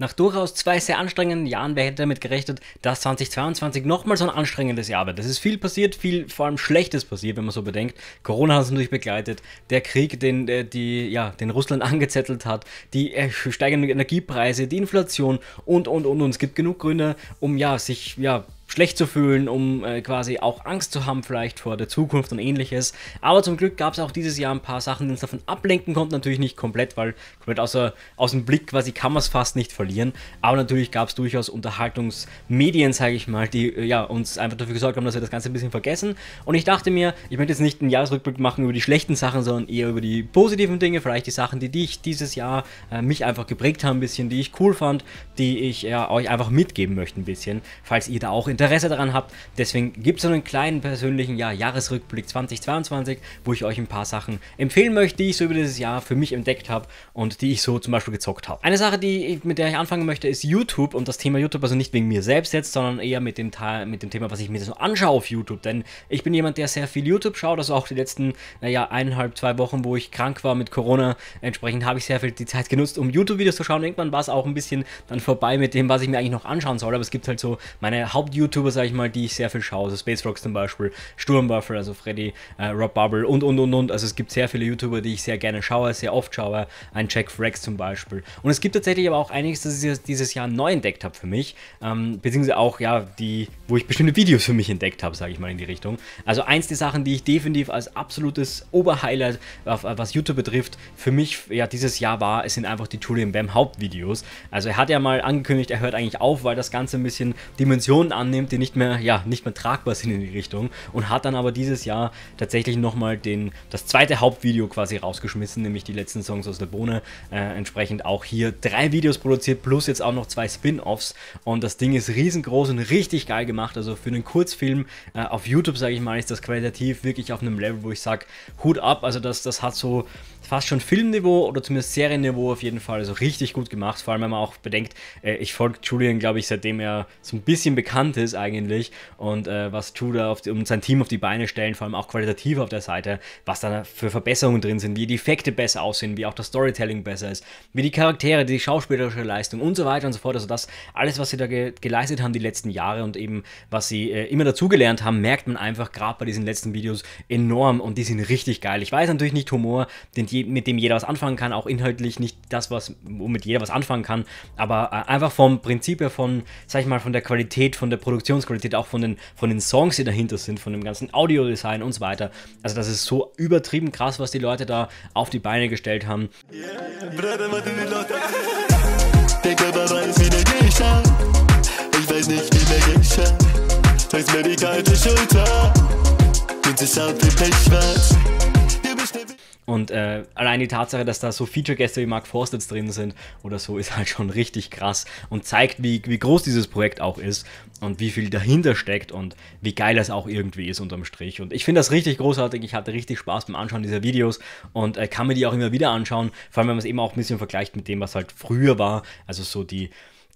Nach durchaus zwei sehr anstrengenden Jahren, wer hätte damit gerechnet, dass 2022 nochmal so ein anstrengendes Jahr wird. Es ist viel passiert, viel vor allem Schlechtes passiert, wenn man so bedenkt. Corona hat es natürlich begleitet, der Krieg, den, äh, die, ja, den Russland angezettelt hat, die äh, steigenden Energiepreise, die Inflation und, und, und. Und es gibt genug Gründe, um ja, sich ja, schlecht zu fühlen, um äh, quasi auch Angst zu haben vielleicht vor der Zukunft und ähnliches. Aber zum Glück gab es auch dieses Jahr ein paar Sachen, die uns davon ablenken konnten. Natürlich nicht komplett, weil komplett außer, aus dem Blick quasi kann man es fast nicht verlieren. Aber natürlich gab es durchaus Unterhaltungsmedien, sage ich mal, die äh, ja, uns einfach dafür gesorgt haben, dass wir das Ganze ein bisschen vergessen. Und ich dachte mir, ich möchte jetzt nicht einen Jahresrückblick machen über die schlechten Sachen, sondern eher über die positiven Dinge, vielleicht die Sachen, die dich dieses Jahr äh, mich einfach geprägt haben ein bisschen, die ich cool fand, die ich ja, euch einfach mitgeben möchte ein bisschen, falls ihr da auch in Interesse daran habt. Deswegen gibt es so einen kleinen persönlichen ja, Jahresrückblick 2022, wo ich euch ein paar Sachen empfehlen möchte, die ich so über dieses Jahr für mich entdeckt habe und die ich so zum Beispiel gezockt habe. Eine Sache, die ich, mit der ich anfangen möchte, ist YouTube und das Thema YouTube, also nicht wegen mir selbst jetzt, sondern eher mit dem, mit dem Thema, was ich mir so anschaue auf YouTube. Denn ich bin jemand, der sehr viel YouTube schaut, also auch die letzten, naja, eineinhalb, zwei Wochen, wo ich krank war mit Corona. Entsprechend habe ich sehr viel die Zeit genutzt, um YouTube-Videos zu schauen. Irgendwann war es auch ein bisschen dann vorbei mit dem, was ich mir eigentlich noch anschauen soll. Aber es gibt halt so meine Haupt-YouTube- YouTuber, sage ich mal, die ich sehr viel schaue, also Space Rocks zum Beispiel, Sturmwaffel, also Freddy, äh, Rob Bubble und, und, und, und. Also es gibt sehr viele YouTuber, die ich sehr gerne schaue, sehr oft schaue, ein Jack Frax zum Beispiel. Und es gibt tatsächlich aber auch einiges, das ich dieses Jahr neu entdeckt habe für mich, ähm, beziehungsweise auch, ja, die, wo ich bestimmte Videos für mich entdeckt habe, sage ich mal, in die Richtung. Also eins der Sachen, die ich definitiv als absolutes Oberhighlight, was YouTube betrifft, für mich, ja, dieses Jahr war, es sind einfach die Julian Bam Hauptvideos. Also er hat ja mal angekündigt, er hört eigentlich auf, weil das Ganze ein bisschen Dimensionen annimmt, zunehmend, die nicht mehr, ja, nicht mehr tragbar sind in die Richtung und hat dann aber dieses Jahr tatsächlich nochmal das zweite Hauptvideo quasi rausgeschmissen, nämlich die letzten Songs aus der Bohne. Äh, entsprechend auch hier drei Videos produziert, plus jetzt auch noch zwei Spin-Offs und das Ding ist riesengroß und richtig geil gemacht, also für einen Kurzfilm äh, auf YouTube, sage ich mal, ist das qualitativ wirklich auf einem Level, wo ich sage, Hut ab, also das, das hat so fast schon Filmniveau oder zumindest Serienniveau auf jeden Fall. Also richtig gut gemacht, vor allem wenn man auch bedenkt, äh, ich folge Julian, glaube ich, seitdem er so ein bisschen bekannt ist eigentlich. Und äh, was Tudor die, um sein Team auf die Beine stellen, vor allem auch qualitativ auf der Seite, was da für Verbesserungen drin sind, wie die Effekte besser aussehen, wie auch das Storytelling besser ist, wie die Charaktere, die schauspielerische Leistung und so weiter und so fort. Also das alles, was sie da ge geleistet haben die letzten Jahre und eben was sie äh, immer dazugelernt haben, merkt man einfach gerade bei diesen letzten Videos enorm und die sind richtig geil. Ich weiß natürlich nicht Humor, den die mit dem jeder was anfangen kann, auch inhaltlich nicht das, was, womit jeder was anfangen kann, aber äh, einfach vom Prinzip her, von, sag ich mal, von der Qualität, von der Produktionsqualität, auch von den, von den Songs, die dahinter sind, von dem ganzen Audiodesign und so weiter. Also das ist so übertrieben krass, was die Leute da auf die Beine gestellt haben. Yeah, Der Körper weiß wie der Gegenstand. Ich weiß nicht, wie der Gegenstand. Zeig's mir die kalte Schulter. Und es schaut wie Pechschwarz. Und äh, allein die Tatsache, dass da so Feature-Gäste wie Mark Forstitz drin sind oder so, ist halt schon richtig krass und zeigt, wie, wie groß dieses Projekt auch ist und wie viel dahinter steckt und wie geil das auch irgendwie ist unterm Strich. Und ich finde das richtig großartig. Ich hatte richtig Spaß beim Anschauen dieser Videos und äh, kann mir die auch immer wieder anschauen, vor allem wenn man es eben auch ein bisschen vergleicht mit dem, was halt früher war. Also so die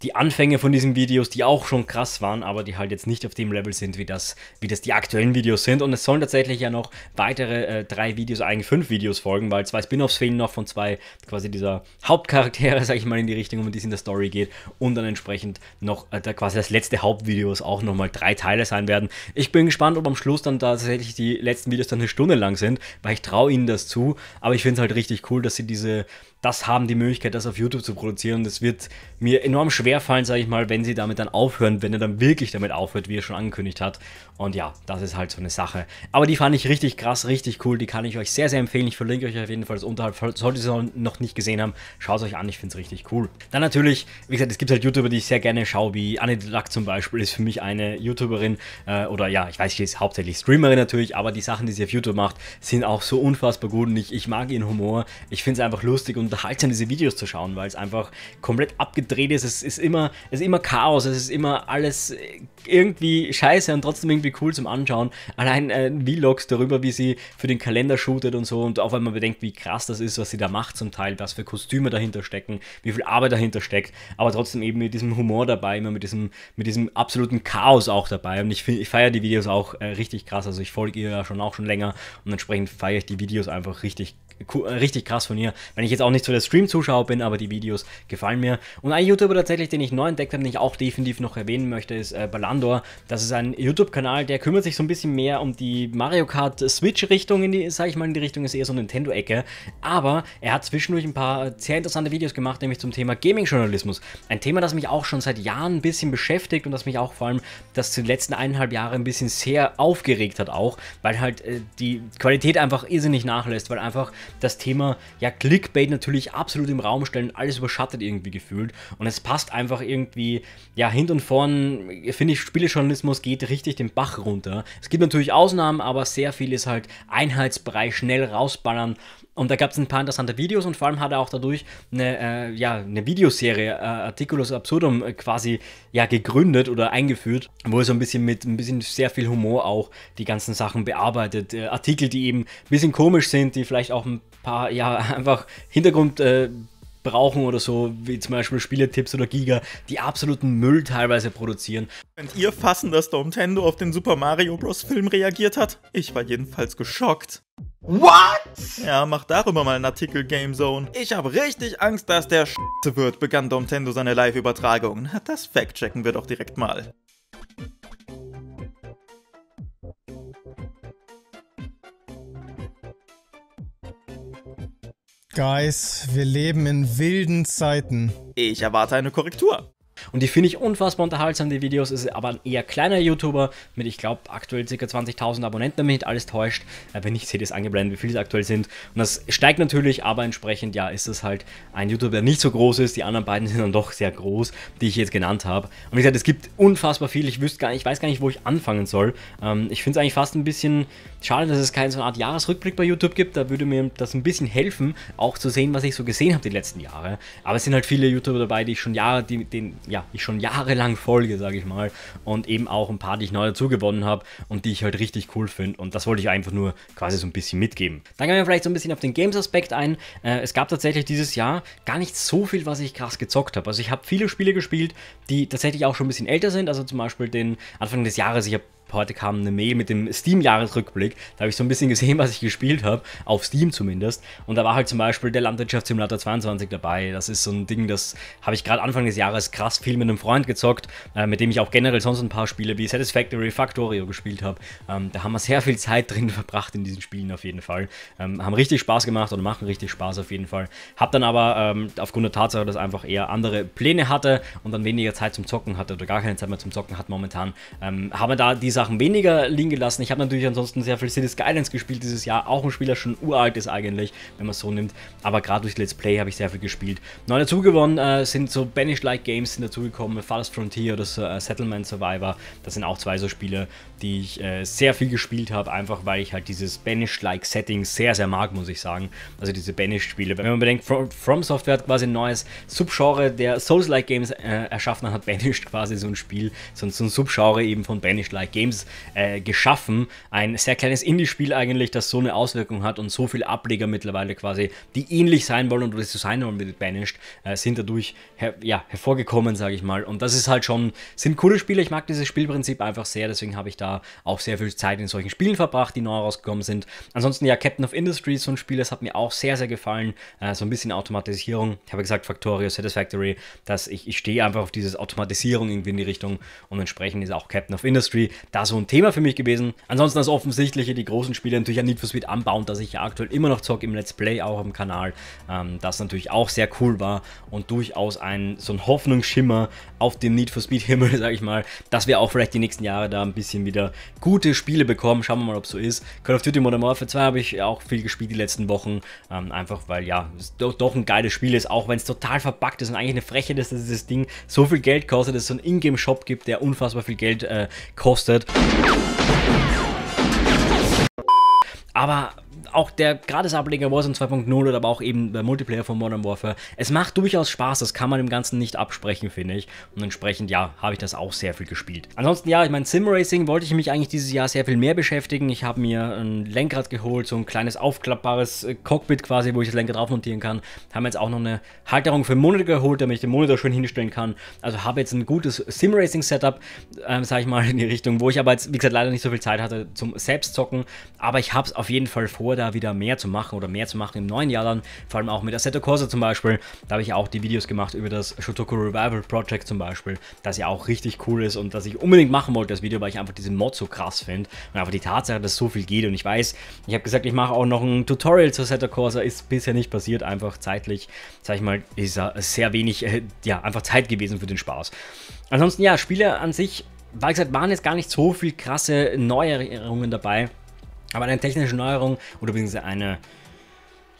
die Anfänge von diesen Videos, die auch schon krass waren, aber die halt jetzt nicht auf dem Level sind, wie das, wie das die aktuellen Videos sind. Und es sollen tatsächlich ja noch weitere äh, drei Videos, eigentlich fünf Videos folgen, weil zwei Spin-offs fehlen noch von zwei quasi dieser Hauptcharaktere, sag ich mal, in die Richtung, um die es in der Story geht. Und dann entsprechend noch äh, da quasi das letzte Hauptvideo, was auch nochmal drei Teile sein werden. Ich bin gespannt, ob am Schluss dann tatsächlich die letzten Videos dann eine Stunde lang sind, weil ich traue ihnen das zu. Aber ich finde es halt richtig cool, dass sie diese das haben die Möglichkeit, das auf YouTube zu produzieren. Und es wird mir enorm schwer fallen, sage ich mal, wenn sie damit dann aufhören, wenn er dann wirklich damit aufhört, wie er schon angekündigt hat. Und ja, das ist halt so eine Sache. Aber die fand ich richtig krass, richtig cool. Die kann ich euch sehr, sehr empfehlen. Ich verlinke euch auf jeden Fall das unterhalb. Solltet ihr es noch nicht gesehen haben, schaut es euch an. Ich finde es richtig cool. Dann natürlich, wie gesagt, es gibt halt YouTuber, die ich sehr gerne schaue, wie Anne Duck zum Beispiel ist für mich eine YouTuberin. Äh, oder ja, ich weiß, sie ist hauptsächlich Streamerin natürlich, aber die Sachen, die sie auf YouTube macht, sind auch so unfassbar gut. Und ich, ich mag ihren Humor. Ich finde es einfach lustig und unterhaltsam, diese Videos zu schauen, weil es einfach komplett abgedreht ist. Es ist immer, es ist immer Chaos, es ist immer alles äh, irgendwie scheiße und trotzdem irgendwie cool zum Anschauen. Allein äh, Vlogs darüber, wie sie für den Kalender shootet und so und auch wenn man bedenkt, wie krass das ist, was sie da macht zum Teil, was für Kostüme dahinter stecken, wie viel Arbeit dahinter steckt, aber trotzdem eben mit diesem Humor dabei, immer mit diesem, mit diesem absoluten Chaos auch dabei. Und ich, ich feiere die Videos auch äh, richtig krass. Also ich folge ihr ja schon auch schon länger und entsprechend feiere ich die Videos einfach richtig krass. Äh, richtig krass von ihr. Wenn ich jetzt auch nicht so der Stream-Zuschauer bin, aber die Videos gefallen mir. Und ein YouTuber tatsächlich, den ich neu entdeckt habe, den ich auch definitiv noch erwähnen möchte, ist äh, Balandor. Das ist ein YouTube-Kanal, der kümmert sich so ein bisschen mehr um die Mario Kart Switch-Richtung, in die, sag ich mal, in die Richtung ist eher so Nintendo-Ecke. Aber er hat zwischendurch ein paar sehr interessante Videos gemacht, nämlich zum Thema Gaming-Journalismus. Ein Thema, das mich auch schon seit Jahren ein bisschen beschäftigt und das mich auch vor allem das zu den letzten eineinhalb Jahren ein bisschen sehr aufgeregt hat auch, weil halt äh, die Qualität einfach irrsinnig nachlässt, weil einfach das Thema ja Clickbait natürlich absolut im Raum stellen, alles überschattet irgendwie gefühlt und es passt einfach irgendwie ja hin und vorn, finde ich, Spielejournalismus geht richtig den Bach runter. Es gibt natürlich Ausnahmen, aber sehr viel ist halt Einheitsbrei, schnell rausballern und da gab es ein paar interessante Videos und vor allem hat er auch dadurch eine, äh, ja, eine Videoserie, äh, Articulus Absurdum, äh, quasi ja, gegründet oder eingeführt, wo er so ein bisschen mit ein bisschen sehr viel Humor auch die ganzen Sachen bearbeitet. Äh, Artikel, die eben ein bisschen komisch sind, die vielleicht auch ein paar, ja, einfach Hintergrund äh, brauchen oder so, wie zum Beispiel Spieletipps oder Giga, die absoluten Müll teilweise produzieren. Könnt ihr fassen, dass Nintendo auf den Super Mario Bros. Film reagiert hat? Ich war jedenfalls geschockt. What? Ja, mach darüber mal einen Artikel Gamezone. Ich habe richtig Angst, dass der Sch wird, begann Domtendo seine Live-Übertragung. Das fact-checken wir doch direkt mal. Guys, wir leben in wilden Zeiten. Ich erwarte eine Korrektur. Und die finde ich unfassbar unterhaltsam, die Videos. Ist aber ein eher kleiner YouTuber mit, ich glaube, aktuell ca. 20.000 Abonnenten, damit alles täuscht. Äh, wenn ich sehe es angeblendet, wie viele es aktuell sind. Und das steigt natürlich, aber entsprechend, ja, ist das halt ein YouTuber, der nicht so groß ist. Die anderen beiden sind dann doch sehr groß, die ich jetzt genannt habe. Und wie gesagt, es gibt unfassbar viel. Ich, wüsste gar nicht, ich weiß gar nicht, wo ich anfangen soll. Ähm, ich finde es eigentlich fast ein bisschen schade, dass es keine so eine Art Jahresrückblick bei YouTube gibt. Da würde mir das ein bisschen helfen, auch zu sehen, was ich so gesehen habe die letzten Jahre. Aber es sind halt viele YouTuber dabei, die ich schon Jahre, die, den, ja, ich schon jahrelang folge, sage ich mal. Und eben auch ein paar, die ich neu dazu gewonnen habe und die ich halt richtig cool finde. Und das wollte ich einfach nur quasi so ein bisschen mitgeben. Dann gehen wir vielleicht so ein bisschen auf den Games-Aspekt ein. Äh, es gab tatsächlich dieses Jahr gar nicht so viel, was ich krass gezockt habe. Also ich habe viele Spiele gespielt, die tatsächlich auch schon ein bisschen älter sind. Also zum Beispiel den Anfang des Jahres, ich habe heute kam eine Mail mit dem Steam-Jahresrückblick. Da habe ich so ein bisschen gesehen, was ich gespielt habe, auf Steam zumindest. Und da war halt zum Beispiel der Landwirtschaftssimulator 22 dabei. Das ist so ein Ding, das habe ich gerade Anfang des Jahres krass viel mit einem Freund gezockt, äh, mit dem ich auch generell sonst ein paar Spiele wie Satisfactory Factorio gespielt habe. Ähm, da haben wir sehr viel Zeit drin verbracht in diesen Spielen auf jeden Fall. Ähm, haben richtig Spaß gemacht und machen richtig Spaß auf jeden Fall. Hab dann aber ähm, aufgrund der Tatsache, dass einfach eher andere Pläne hatte und dann weniger Zeit zum Zocken hatte oder gar keine Zeit mehr zum Zocken hat momentan, ähm, haben wir da dieser Sachen weniger liegen gelassen. Ich habe natürlich ansonsten sehr viel Cities Skylines gespielt dieses Jahr. Auch ein Spiel, das schon uralt ist eigentlich, wenn man es so nimmt. Aber gerade durch Let's Play habe ich sehr viel gespielt. Neu dazugewonnen äh, sind so banished like Games sind dazugekommen. Farthest Frontier oder äh, Settlement Survivor. Das sind auch zwei so Spiele, die ich äh, sehr viel gespielt habe. Einfach weil ich halt dieses banished like Setting sehr, sehr mag, muss ich sagen. Also diese banished spiele Wenn man bedenkt, From, From, Software hat quasi ein neues Subgenre der Souls-like Games äh, erschaffen. Dann hat Banished quasi so ein Spiel, so, so ein Subgenre eben von banished like Games Games äh, geschaffen. Ein sehr kleines Indie-Spiel eigentlich, das so eine Auswirkung hat und so viele Ableger mittlerweile quasi, die ähnlich sein wollen oder so sein wollen mit Banished, äh, sind dadurch her ja, hervorgekommen, sage ich mal. Und das ist halt schon, sind coole Spiele. Ich mag dieses Spielprinzip einfach sehr, deswegen habe ich da auch sehr viel Zeit in solchen Spielen verbracht, die neu rausgekommen sind. Ansonsten ja, Captain of Industry, so ein Spiel, das hat mir auch sehr, sehr gefallen. Äh, so ein bisschen Automatisierung. Ich habe gesagt, Factorio, Satisfactory, dass ich, ich stehe einfach auf dieses Automatisierung irgendwie in die Richtung und entsprechend ist auch Captain of Industry da so ein Thema für mich gewesen. Ansonsten das Offensichtliche, die großen Spiele natürlich an Need for Speed anbauen, dass ich ja aktuell immer noch zocke im Let's Play, auch im Kanal, ähm, das natürlich auch sehr cool war und durchaus ein, so ein Hoffnungsschimmer auf dem Need for Speed Himmel, sage ich mal, dass wir auch vielleicht die nächsten Jahre da ein bisschen wieder gute Spiele bekommen. Schauen wir mal, ob es so ist. Call of Duty Modern Warfare 2 habe ich auch viel gespielt die letzten Wochen, ähm, einfach weil ja, es doch, doch ein geiles Spiel ist, auch wenn es total verpackt ist und eigentlich eine Freche ist, dass dieses Ding so viel Geld kostet, dass es so einen Ingame-Shop gibt, der unfassbar viel Geld äh, kostet aber auch der, gerade das Ableger Warzone 2.0 oder aber auch eben der Multiplayer von Modern Warfare, es macht durchaus Spaß, das kann man dem Ganzen nicht absprechen, finde ich. Und entsprechend, ja, habe ich das auch sehr viel gespielt. Ansonsten, ja, ich meine, Simracing wollte ich mich eigentlich dieses Jahr sehr viel mehr beschäftigen. Ich habe mir ein Lenkrad geholt, so ein kleines aufklappbares äh, Cockpit quasi, wo ich das Lenkrad drauf montieren kann. Haben jetzt auch noch eine Halterung für den Monitor geholt, damit ich den Monitor schön hinstellen kann. Also habe jetzt ein gutes Simracing-Setup, ähm, sage ich mal, in die Richtung, wo ich aber jetzt, wie gesagt, leider nicht so viel Zeit hatte zum Selbstzocken. Aber ich habe es auf jeden Fall vor, da wieder mehr zu machen oder mehr zu machen im neuen Jahr dann, vor allem auch mit Assetto Corsa zum Beispiel. Da habe ich auch die Videos gemacht über das Shotoku Revival Project zum Beispiel, das ja auch richtig cool ist und das ich unbedingt machen wollte, das Video, weil ich einfach diesen Mod so krass finde und einfach die Tatsache, dass so viel geht und ich weiß, ich habe gesagt, ich mache auch noch ein Tutorial zu Assetto Corsa, ist bisher nicht passiert, einfach zeitlich, sag ich mal, ist sehr wenig, äh, ja, einfach Zeit gewesen für den Spaß. Ansonsten, ja, Spiele an sich, weil gesagt, waren jetzt gar nicht so viel krasse Neuerungen dabei. Aber eine technische Neuerung oder übrigens eine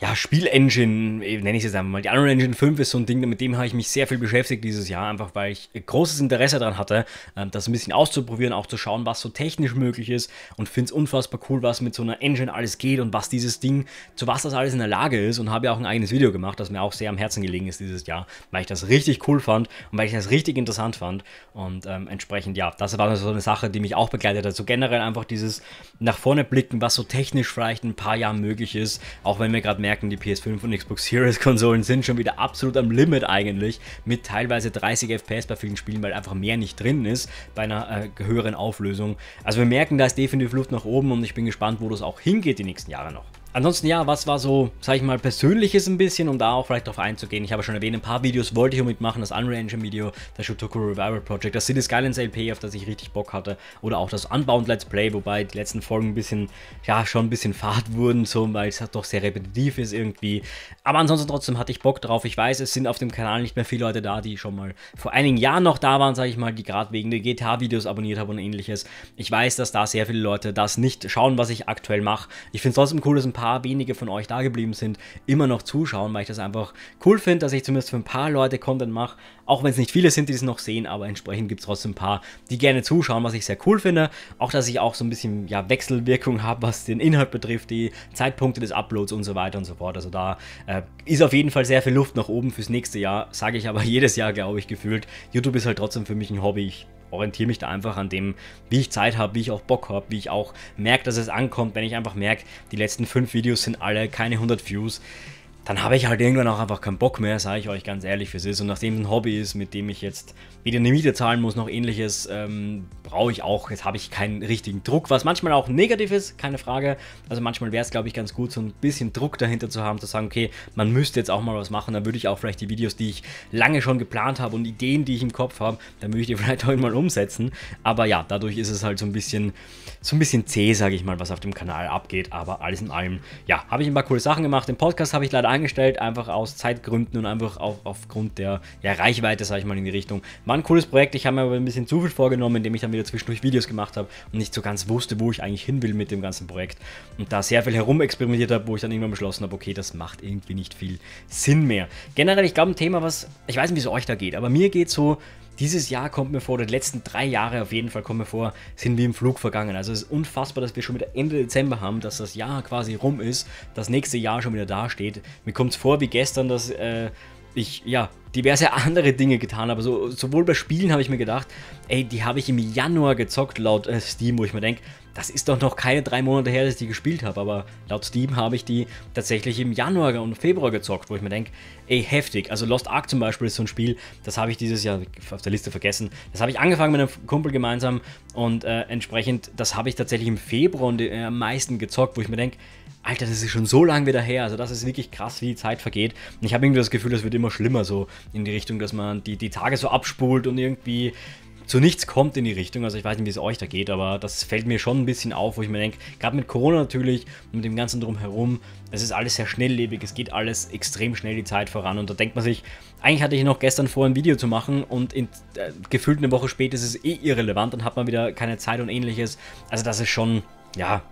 ja, Spielengine, äh, nenne ich es einfach mal. Die Unreal Engine 5 ist so ein Ding, mit dem habe ich mich sehr viel beschäftigt dieses Jahr, einfach weil ich großes Interesse daran hatte, ähm, das ein bisschen auszuprobieren, auch zu schauen, was so technisch möglich ist und finde es unfassbar cool, was mit so einer Engine alles geht und was dieses Ding, zu was das alles in der Lage ist und habe ja auch ein eigenes Video gemacht, das mir auch sehr am Herzen gelegen ist dieses Jahr, weil ich das richtig cool fand und weil ich das richtig interessant fand und ähm, entsprechend, ja, das war so eine Sache, die mich auch begleitet hat. So generell einfach dieses nach vorne blicken, was so technisch vielleicht ein paar Jahre möglich ist, auch wenn wir gerade merken, die PS5 und Xbox Series Konsolen sind schon wieder absolut am Limit eigentlich, mit teilweise 30 FPS bei vielen Spielen, weil einfach mehr nicht drin ist bei einer äh, höheren Auflösung. Also wir merken, da ist definitiv Luft nach oben und ich bin gespannt, wo das auch hingeht die nächsten Jahre noch. Ansonsten ja, was war so, sag ich mal, persönliches ein bisschen, um da auch vielleicht drauf einzugehen. Ich habe schon erwähnt, ein paar Videos wollte ich unbedingt machen, das Unreal Engine Video, das Shutoku Revival Project, das City Skylines LP, auf das ich richtig Bock hatte, oder auch das Unbound Let's Play, wobei die letzten Folgen ein bisschen, ja, schon ein bisschen fad wurden, so, weil es halt doch sehr repetitiv ist irgendwie. Aber ansonsten trotzdem hatte ich Bock drauf. Ich weiß, es sind auf dem Kanal nicht mehr viele Leute da, die schon mal vor einigen Jahren noch da waren, sage ich mal, die gerade wegen der GTA-Videos abonniert haben und ähnliches. Ich weiß, dass da sehr viele Leute das nicht schauen, was ich aktuell mache. Ich finde es trotzdem cool, dass ein paar paar wenige von euch da geblieben sind, immer noch zuschauen, weil ich das einfach cool finde, dass ich zumindest für ein paar Leute Content mache, auch wenn es nicht viele sind, die es noch sehen, aber entsprechend gibt es trotzdem ein paar, die gerne zuschauen, was ich sehr cool finde. Auch, dass ich auch so ein bisschen ja, Wechselwirkung habe, was den Inhalt betrifft, die Zeitpunkte des Uploads und so weiter und so fort. Also da äh, ist auf jeden Fall sehr viel Luft nach oben fürs nächste Jahr, sage ich aber jedes Jahr, glaube ich, gefühlt. YouTube ist halt trotzdem für mich ein Hobby. Ich orientiere mich da einfach an dem, wie ich Zeit habe, wie ich auch Bock habe, wie ich auch merke, dass es ankommt. Wenn ich einfach merke, die letzten fünf Videos sind alle keine 100 Views, dann habe ich halt irgendwann auch einfach keinen Bock mehr, sage ich euch ganz ehrlich, wie es ist. Und nachdem es ein Hobby ist, mit dem ich jetzt weder eine Miete zahlen muss noch ähnliches, ähm, brauche ich auch, jetzt habe ich keinen richtigen Druck, was manchmal auch negativ ist, keine Frage. Also manchmal wäre es, glaube ich, ganz gut, so ein bisschen Druck dahinter zu haben, zu sagen, okay, man müsste jetzt auch mal was machen, dann würde ich auch vielleicht die Videos, die ich lange schon geplant habe und Ideen, die ich im Kopf habe, dann würde ich die vielleicht auch mal umsetzen. Aber ja, dadurch ist es halt so ein bisschen, so ein bisschen zäh, sage ich mal, was auf dem Kanal abgeht. Aber alles in allem, ja, habe ich ein paar coole Sachen gemacht. Den Podcast habe ich leider eingestellt, einfach aus Zeitgründen und einfach auch aufgrund der ja, Reichweite, sage ich mal, in die Richtung. War ein cooles Projekt, ich habe mir aber ein bisschen zu viel vorgenommen, indem ich dann wieder wieder zwischendurch Videos gemacht habe und nicht so ganz wusste, wo ich eigentlich hin will mit dem ganzen Projekt. Und da sehr viel herumexperimentiert habe, wo ich dann irgendwann beschlossen habe, okay, das macht irgendwie nicht viel Sinn mehr. Generell, ich glaube, ein Thema, was, ich weiß nicht, wie es euch da geht, aber mir geht so, dieses Jahr kommt mir vor, oder die letzten drei Jahre auf jeden Fall kommen mir vor, sind wie im Flug vergangen. Also es ist unfassbar, dass wir schon wieder Ende Dezember haben, dass das Jahr quasi rum ist, das nächste Jahr schon wieder dasteht. Mir kommt es vor wie gestern, dass äh, ich, ja, diverse andere Dinge getan habe. So, sowohl bei Spielen habe ich mir gedacht, ey, die habe ich im Januar gezockt laut äh, Steam, wo ich mir denke, das ist doch noch keine drei Monate her, dass ich die gespielt habe, aber laut Steam habe ich die tatsächlich im Januar und Februar gezockt, wo ich mir denke, ey, heftig. Also Lost Ark zum Beispiel ist so ein Spiel, das habe ich dieses Jahr auf der Liste vergessen. Das habe ich angefangen mit einem Kumpel gemeinsam und äh, entsprechend, das habe ich tatsächlich im Februar und, äh, am meisten gezockt, wo ich mir denke, Alter, das ist schon so lange wieder her. Also das ist wirklich krass, wie die Zeit vergeht. Und ich habe irgendwie das Gefühl, das wird immer schlimmer so in die Richtung, dass man die, die Tage so abspult und irgendwie zu nichts kommt in die Richtung. Also ich weiß nicht, wie es euch da geht, aber das fällt mir schon ein bisschen auf, wo ich mir denke, gerade mit Corona natürlich und mit dem Ganzen drumherum, es ist alles sehr schnelllebig, es geht alles extrem schnell die Zeit voran und da denkt man sich, eigentlich hatte ich noch gestern vor, ein Video zu machen und in, äh, gefühlt eine Woche später ist es eh irrelevant, dann hat man wieder keine Zeit und ähnliches. Also das ist schon, ja,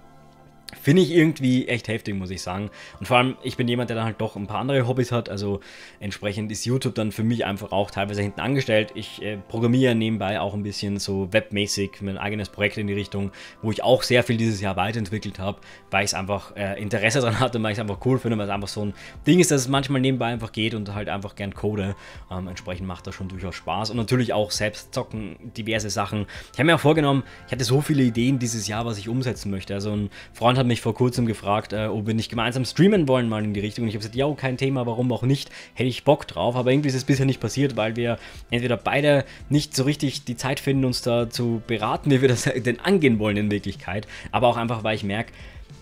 Finde ich irgendwie echt heftig, muss ich sagen. Und vor allem, ich bin jemand, der dann halt doch ein paar andere Hobbys hat. Also entsprechend ist YouTube dann für mich einfach auch teilweise hinten angestellt. Ich äh, programmiere nebenbei auch ein bisschen so webmäßig mein eigenes Projekt in die Richtung, wo ich auch sehr viel dieses Jahr weiterentwickelt habe, weil ich es einfach äh, Interesse daran hatte und weil ich es einfach cool finde, weil es einfach so ein Ding ist, dass es manchmal nebenbei einfach geht und halt einfach gern code. Ähm, entsprechend macht das schon durchaus Spaß. Und natürlich auch selbst zocken, diverse Sachen. Ich habe mir auch vorgenommen, ich hatte so viele Ideen dieses Jahr, was ich umsetzen möchte. Also ein Freund hat hat mich vor kurzem gefragt, äh, ob wir nicht gemeinsam streamen wollen mal in die Richtung. Und ich habe gesagt, ja, kein Thema, warum auch nicht, hätte ich Bock drauf. Aber irgendwie ist es bisher nicht passiert, weil wir entweder beide nicht so richtig die Zeit finden, uns da zu beraten, wie wir das denn angehen wollen in Wirklichkeit. Aber auch einfach, weil ich merke,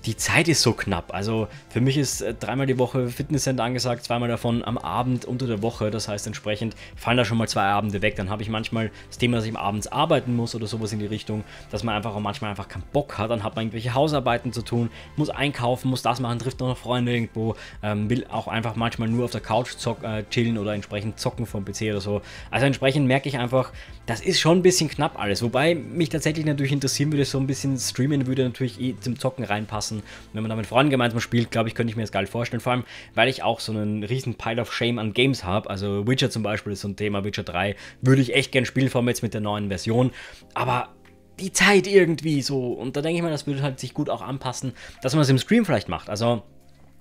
die Zeit ist so knapp. Also für mich ist äh, dreimal die Woche Fitnesscenter angesagt, zweimal davon am Abend unter der Woche. Das heißt entsprechend fallen da schon mal zwei Abende weg. Dann habe ich manchmal das Thema, dass ich abends arbeiten muss oder sowas in die Richtung, dass man einfach auch manchmal einfach keinen Bock hat. Dann hat man irgendwelche Hausarbeiten zu tun, muss einkaufen, muss das machen, trifft noch Freunde irgendwo, ähm, will auch einfach manchmal nur auf der Couch zock, äh, chillen oder entsprechend zocken vom PC oder so. Also entsprechend merke ich einfach, das ist schon ein bisschen knapp alles. Wobei mich tatsächlich natürlich interessieren würde, so ein bisschen streamen würde natürlich eh zum Zocken reinpassen lassen. Und wenn man da mit Freunden gemeinsam spielt, glaube ich, könnte ich mir das geil vorstellen. Vor allem, weil ich auch so einen riesen Pile of Shame an Games habe. Also Witcher zum Beispiel ist so ein Thema, Witcher 3 würde ich echt gerne spielen, vor allem jetzt mit der neuen Version. Aber die Zeit irgendwie so. Und da denke ich mal, das würde halt sich gut auch anpassen, dass man es im Stream vielleicht macht. Also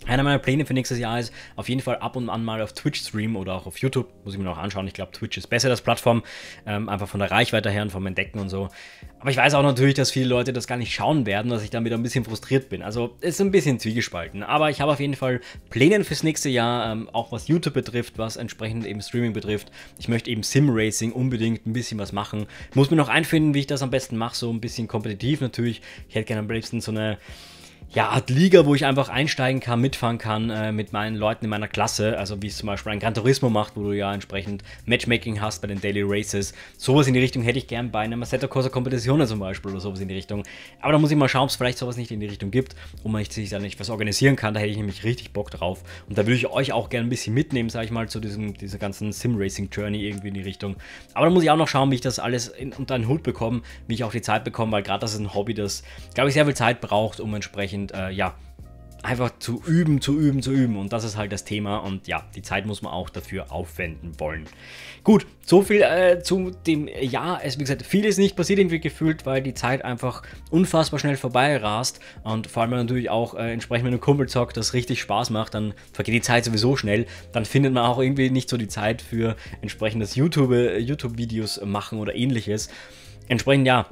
einer meiner Pläne für nächstes Jahr ist auf jeden Fall ab und an mal auf Twitch streamen oder auch auf YouTube. Muss ich mir noch anschauen. Ich glaube, Twitch ist besser als Plattform. Ähm, einfach von der Reichweite her und vom Entdecken und so. Aber ich weiß auch natürlich, dass viele Leute das gar nicht schauen werden, dass ich dann wieder ein bisschen frustriert bin. Also ist ein bisschen zwiegespalten. Aber ich habe auf jeden Fall Pläne fürs nächste Jahr, ähm, auch was YouTube betrifft, was entsprechend eben Streaming betrifft. Ich möchte eben Sim-Racing unbedingt ein bisschen was machen. Muss mir noch einfinden, wie ich das am besten mache. So ein bisschen kompetitiv natürlich. Ich hätte gerne am liebsten so eine ja, Art Liga, wo ich einfach einsteigen kann, mitfahren kann äh, mit meinen Leuten in meiner Klasse. Also wie es zum Beispiel ein Gran Turismo macht, wo du ja entsprechend Matchmaking hast bei den Daily Races. Sowas in die Richtung hätte ich gern bei einer Massetto Corsa Competition zum Beispiel oder sowas in die Richtung. Aber da muss ich mal schauen, ob es vielleicht sowas nicht in die Richtung gibt und man sich da nicht was organisieren kann. Da hätte ich nämlich richtig Bock drauf. Und da würde ich euch auch gerne ein bisschen mitnehmen, sage ich mal, zu diesem, dieser ganzen Sim-Racing-Journey irgendwie in die Richtung. Aber da muss ich auch noch schauen, wie ich das alles in, unter einen Hut bekomme, wie ich auch die Zeit bekomme, weil gerade das ist ein Hobby, das, glaube ich, sehr viel Zeit braucht, um entsprechend dementsprechend, äh, ja, einfach zu üben, zu üben, zu üben. Und das ist halt das Thema. Und ja, die Zeit muss man auch dafür aufwenden wollen. Gut, so viel äh, zu dem äh, Jahr. Es, wie gesagt, vieles nicht passiert irgendwie gefühlt, weil die Zeit einfach unfassbar schnell vorbei rast. Und vor allem natürlich auch äh, entsprechend, wenn du Kumpel zockt, das richtig Spaß macht, dann vergeht die Zeit sowieso schnell. Dann findet man auch irgendwie nicht so die Zeit für entsprechendes äh, YouTube-Videos YouTube machen oder ähnliches. Entsprechend ja,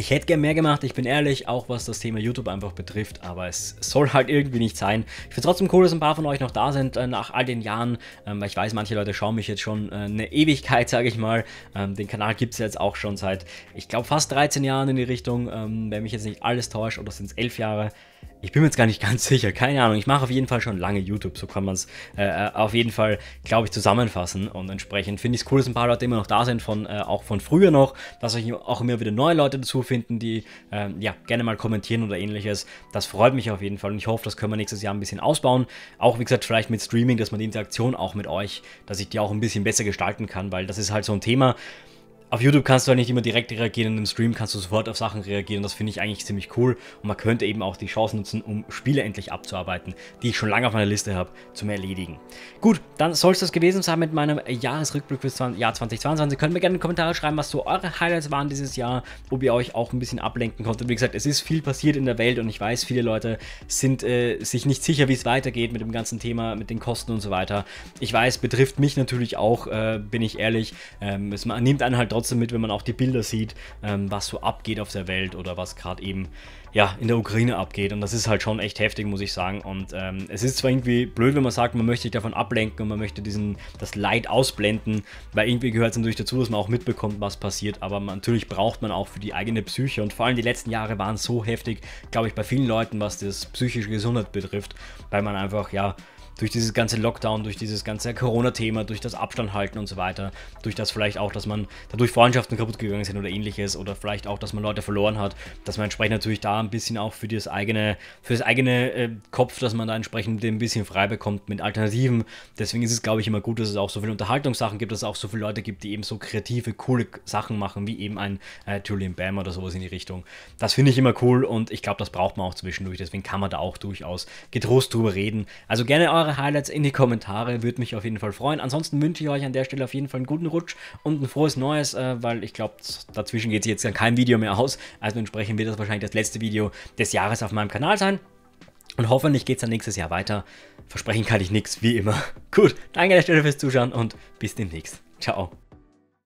ich hätte gern mehr gemacht, ich bin ehrlich, auch was das Thema YouTube einfach betrifft, aber es soll halt irgendwie nicht sein. Ich finde trotzdem cool, dass ein paar von euch noch da sind äh, nach all den Jahren, ähm, weil ich weiß, manche Leute schauen mich jetzt schon äh, eine Ewigkeit, sage ich mal. Ähm, den Kanal gibt es jetzt auch schon seit, ich glaube, fast 13 Jahren in die Richtung, ähm, wenn mich jetzt nicht alles täuscht, oder sind es 11 Jahre. Ich bin mir jetzt gar nicht ganz sicher, keine Ahnung. Ich mache auf jeden Fall schon lange YouTube, so kann man es äh, äh, auf jeden Fall, glaube ich, zusammenfassen. Und entsprechend finde ich es cool, dass ein paar Leute immer noch da sind, von, äh, auch von früher noch, dass euch auch immer wieder neue Leute dazu finden, die äh, ja, gerne mal kommentieren oder ähnliches. Das freut mich auf jeden Fall und ich hoffe, das können wir nächstes Jahr ein bisschen ausbauen. Auch, wie gesagt, vielleicht mit Streaming, dass man die Interaktion auch mit euch, dass ich die auch ein bisschen besser gestalten kann, weil das ist halt so ein Thema, auf YouTube kannst du halt nicht immer direkt reagieren, und im Stream kannst du sofort auf Sachen reagieren. Das finde ich eigentlich ziemlich cool. Und man könnte eben auch die Chance nutzen, um Spiele endlich abzuarbeiten, die ich schon lange auf meiner Liste habe, zum Erledigen. Gut, dann soll es das gewesen sein mit meinem Jahresrückblick fürs Jahr 2022. Könnt mir gerne in die Kommentare schreiben, was so eure Highlights waren dieses Jahr, ob ihr euch auch ein bisschen ablenken konntet. Wie gesagt, es ist viel passiert in der Welt und ich weiß, viele Leute sind äh, sich nicht sicher, wie es weitergeht mit dem ganzen Thema, mit den Kosten und so weiter. Ich weiß, betrifft mich natürlich auch, äh, bin ich ehrlich. Ähm, es man nimmt einen halt trotzdem trotzdem mit, wenn man auch die Bilder sieht, ähm, was so abgeht auf der Welt oder was gerade eben ja, in der Ukraine abgeht. Und das ist halt schon echt heftig, muss ich sagen. Und ähm, es ist zwar irgendwie blöd, wenn man sagt, man möchte sich davon ablenken und man möchte diesen, das Leid ausblenden, weil irgendwie gehört es natürlich dazu, dass man auch mitbekommt, was passiert. Aber man, natürlich braucht man auch für die eigene Psyche. Und vor allem die letzten Jahre waren so heftig, glaube ich, bei vielen Leuten, was das psychische Gesundheit betrifft, weil man einfach, ja, durch dieses ganze Lockdown, durch dieses ganze Corona-Thema, durch das Abstand halten und so weiter, durch das vielleicht auch, dass man dadurch Freundschaften kaputt gegangen sind oder ähnliches oder vielleicht auch, dass man Leute verloren hat, dass man entsprechend natürlich da ein bisschen auch für das eigene, für das eigene äh, Kopf, dass man da entsprechend ein bisschen frei bekommt mit Alternativen. Deswegen ist es, glaube ich, immer gut, dass es auch so viele Unterhaltungssachen gibt, dass es auch so viele Leute gibt, die eben so kreative, coole Sachen machen, wie eben ein äh, Julian Bam oder sowas in die Richtung. Das finde ich immer cool und ich glaube, das braucht man auch zwischendurch. Deswegen kann man da auch durchaus getrost drüber reden. Also gerne eure eure Highlights in die Kommentare, würde mich auf jeden Fall freuen. Ansonsten wünsche ich euch an der Stelle auf jeden Fall einen guten Rutsch und ein frohes Neues, äh, weil ich glaube, dazwischen geht es jetzt kein Video mehr aus. Also entsprechend wird das wahrscheinlich das letzte Video des Jahres auf meinem Kanal sein. Und hoffentlich geht es dann nächstes Jahr weiter. Versprechen kann ich nichts, wie immer. Gut, danke an der Stelle fürs Zuschauen und bis demnächst. Ciao.